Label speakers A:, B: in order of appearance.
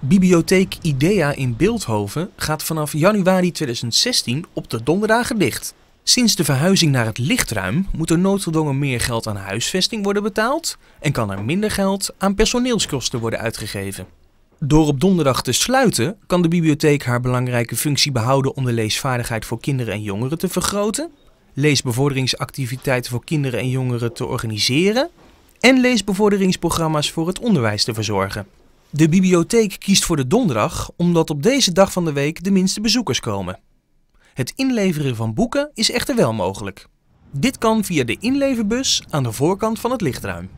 A: Bibliotheek IDEA in Beeldhoven gaat vanaf januari 2016 op de donderdagen dicht. Sinds de verhuizing naar het lichtruim moet er noodgedwongen meer geld aan huisvesting worden betaald en kan er minder geld aan personeelskosten worden uitgegeven. Door op donderdag te sluiten kan de bibliotheek haar belangrijke functie behouden om de leesvaardigheid voor kinderen en jongeren te vergroten, leesbevorderingsactiviteiten voor kinderen en jongeren te organiseren en leesbevorderingsprogramma's voor het onderwijs te verzorgen. De bibliotheek kiest voor de donderdag omdat op deze dag van de week de minste bezoekers komen. Het inleveren van boeken is echter wel mogelijk. Dit kan via de inleverbus aan de voorkant van het lichtruim.